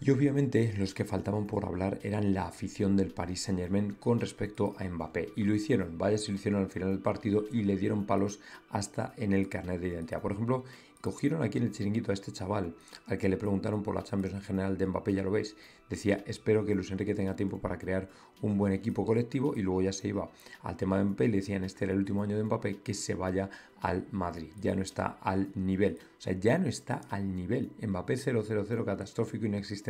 Y obviamente los que faltaban por hablar eran la afición del Paris Saint Germain con respecto a Mbappé. Y lo hicieron, vaya se lo hicieron al final del partido y le dieron palos hasta en el carnet de identidad. Por ejemplo, cogieron aquí en el chiringuito a este chaval, al que le preguntaron por la Champions en general de Mbappé, ya lo veis, decía, espero que Luis Enrique tenga tiempo para crear un buen equipo colectivo y luego ya se iba al tema de Mbappé, le decían, este era el último año de Mbappé, que se vaya al Madrid, ya no está al nivel, o sea, ya no está al nivel, Mbappé 0-0-0 catastrófico, inexistente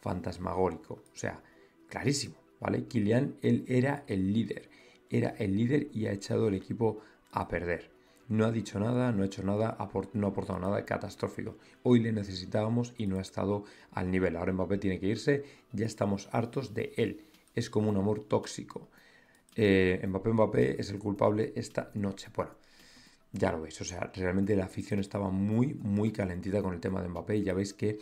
fantasmagórico. O sea, clarísimo, ¿vale? Kilian, él era el líder, era el líder y ha echado el equipo a perder. No ha dicho nada, no ha hecho nada, no ha aportado nada catastrófico. Hoy le necesitábamos y no ha estado al nivel. Ahora Mbappé tiene que irse, ya estamos hartos de él. Es como un amor tóxico. Eh, Mbappé Mbappé es el culpable esta noche. Bueno, ya lo veis, o sea, realmente la afición estaba muy, muy calentita con el tema de Mbappé. Y ya veis que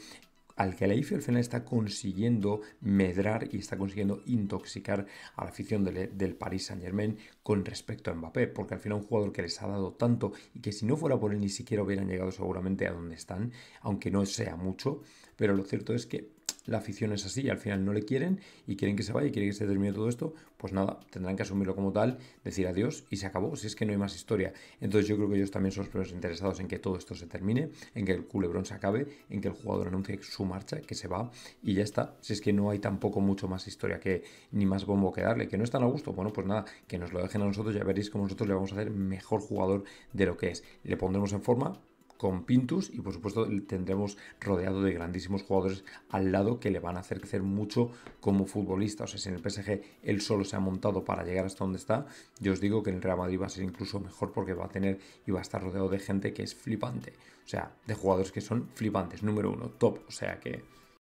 al que IFI al final está consiguiendo medrar y está consiguiendo intoxicar a la afición del, del Paris Saint Germain con respecto a Mbappé, porque al final un jugador que les ha dado tanto y que si no fuera por él ni siquiera hubieran llegado seguramente a donde están, aunque no sea mucho, pero lo cierto es que la afición es así, al final no le quieren y quieren que se vaya y quieren que se termine todo esto, pues nada, tendrán que asumirlo como tal, decir adiós y se acabó, si es que no hay más historia. Entonces yo creo que ellos también son los primeros interesados en que todo esto se termine, en que el culebrón se acabe, en que el jugador anuncie su marcha, que se va y ya está. Si es que no hay tampoco mucho más historia que ni más bombo que darle, que no están a gusto, bueno, pues nada, que nos lo dejen a nosotros, ya veréis cómo nosotros le vamos a hacer mejor jugador de lo que es. Le pondremos en forma, con Pintus y por supuesto tendremos rodeado de grandísimos jugadores al lado que le van a hacer crecer mucho como futbolista. O sea, si en el PSG él solo se ha montado para llegar hasta donde está, yo os digo que en el Real Madrid va a ser incluso mejor porque va a tener y va a estar rodeado de gente que es flipante. O sea, de jugadores que son flipantes, número uno, top. O sea que